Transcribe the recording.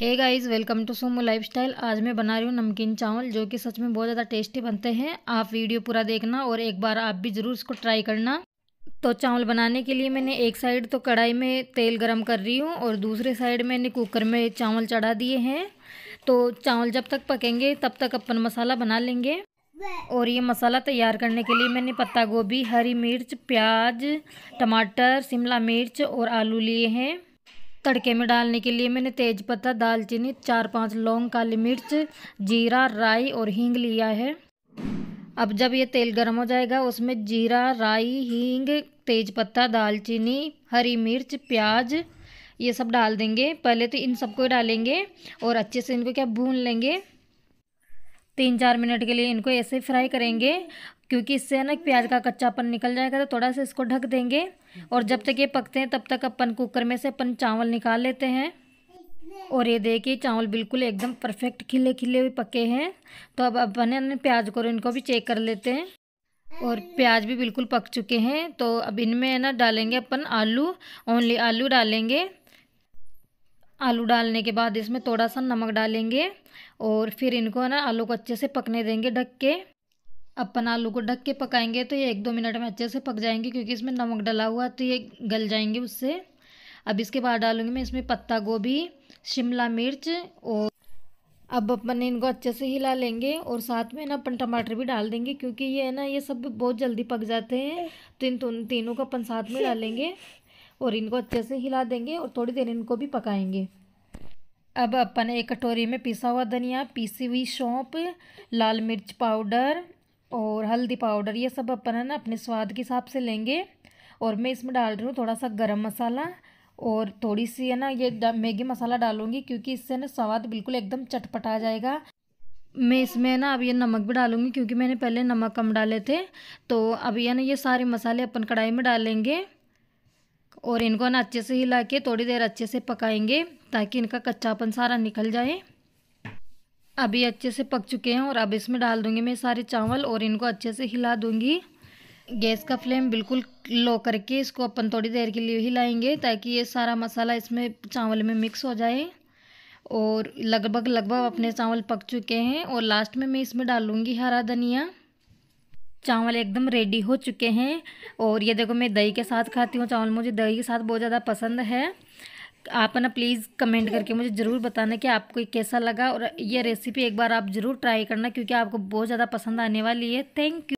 hey guys welcome to सोमो lifestyle आज मैं बना रही हूँ नमकीन चावल जो कि सच में बहुत ज़्यादा टेस्टी बनते हैं आप वीडियो पूरा देखना और एक बार आप भी ज़रूर इसको ट्राई करना तो चावल बनाने के लिए मैंने एक साइड तो कढ़ाई में तेल गरम कर रही हूँ और दूसरे साइड मैंने कुकर में चावल चढ़ा दिए हैं तो चावल जब तक पकेंगे तब तक अपन मसाला बना लेंगे और ये मसाला तैयार करने के लिए मैंने पत्ता गोभी हरी मिर्च प्याज टमाटर शिमला मिर्च और आलू लिए हैं तड़के में डालने के लिए मैंने तेज़पत्ता दालचीनी चार पांच लौंग काली मिर्च जीरा राई और हींग लिया है अब जब ये तेल गर्म हो जाएगा उसमें जीरा राई हींग तेज़पत्ता दालचीनी हरी मिर्च प्याज ये सब डाल देंगे पहले तो इन सबको डालेंगे और अच्छे से इनको क्या भून लेंगे तीन चार मिनट के लिए इनको ऐसे फ्राई करेंगे क्योंकि इससे है ना प्याज का कच्चापन निकल जाएगा तो थोड़ा सा इसको ढक देंगे और जब तक ये पकते हैं तब तक अपन कुकर में से अपन चावल निकाल लेते हैं और ये देखिए चावल बिल्कुल एकदम परफेक्ट खिले खिले हुए पके हैं तो अब अपन है प्याज को इनको भी चेक कर लेते हैं और प्याज भी बिल्कुल पक चुके हैं तो अब इनमें है ना डालेंगे अपन आलू ओनली आलू डालेंगे आलू डालने के बाद इसमें थोड़ा सा नमक डालेंगे और फिर इनको है ना आलू को अच्छे से पकने देंगे ढक के अपन आलू को ढक के पकाएंगे तो ये एक दो मिनट में अच्छे से पक जाएंगे क्योंकि इसमें नमक डला हुआ तो ये गल जाएंगे उससे अब इसके बाद डालूंगी मैं इसमें पत्ता गोभी शिमला मिर्च और अब अपन इनको अच्छे से हिला लेंगे और साथ में ना अपन टमाटर भी डाल देंगे क्योंकि ये है ना ये सब बहुत जल्दी पक जाते हैं तो इन तीनों को अपन साथ में डालेंगे और इनको अच्छे से हिला देंगे और थोड़ी देर इनको भी पकाएंगे अब अपन एक कटोरी में पिसा हुआ धनिया पीसी हुई सौंप लाल मिर्च पाउडर और हल्दी पाउडर ये सब अपन है ना अपने स्वाद के हिसाब से लेंगे और मैं इसमें डाल रही हूँ थोड़ा सा गरम मसाला और थोड़ी सी है ना ये मैगी मसाला डालूँगी क्योंकि इससे ना स्वाद बिल्कुल एकदम चटपट आ जाएगा मैं इसमें ना अब ये नमक भी डालूँगी क्योंकि मैंने पहले नमक कम डाले थे तो अब यह ना ये सारे मसाले अपन कढ़ाई में डालेंगे और इनको ना अच्छे से हिला के थोड़ी देर अच्छे से पकाएंगे ताकि इनका कच्चापन सारा निकल जाए अभी अच्छे से पक चुके हैं और अब इसमें डाल दूंगी मैं सारे चावल और इनको अच्छे से हिला दूंगी गैस का फ्लेम बिल्कुल लो करके इसको अपन थोड़ी देर के लिए हिलाएंगे ताकि ये सारा मसाला इसमें चावल में मिक्स हो जाए और लगभग लगभग अपने चावल पक चुके हैं और लास्ट में मैं इसमें डालूँगी हरा धनिया चावल एकदम रेडी हो चुके हैं और ये देखो मैं दही के साथ खाती हूँ चावल मुझे दही के साथ बहुत ज़्यादा पसंद है आप ना प्लीज़ कमेंट करके मुझे ज़रूर बताना कि आपको कैसा लगा और ये रेसिपी एक बार आप ज़रूर ट्राई करना क्योंकि आपको बहुत ज़्यादा पसंद आने वाली है थैंक यू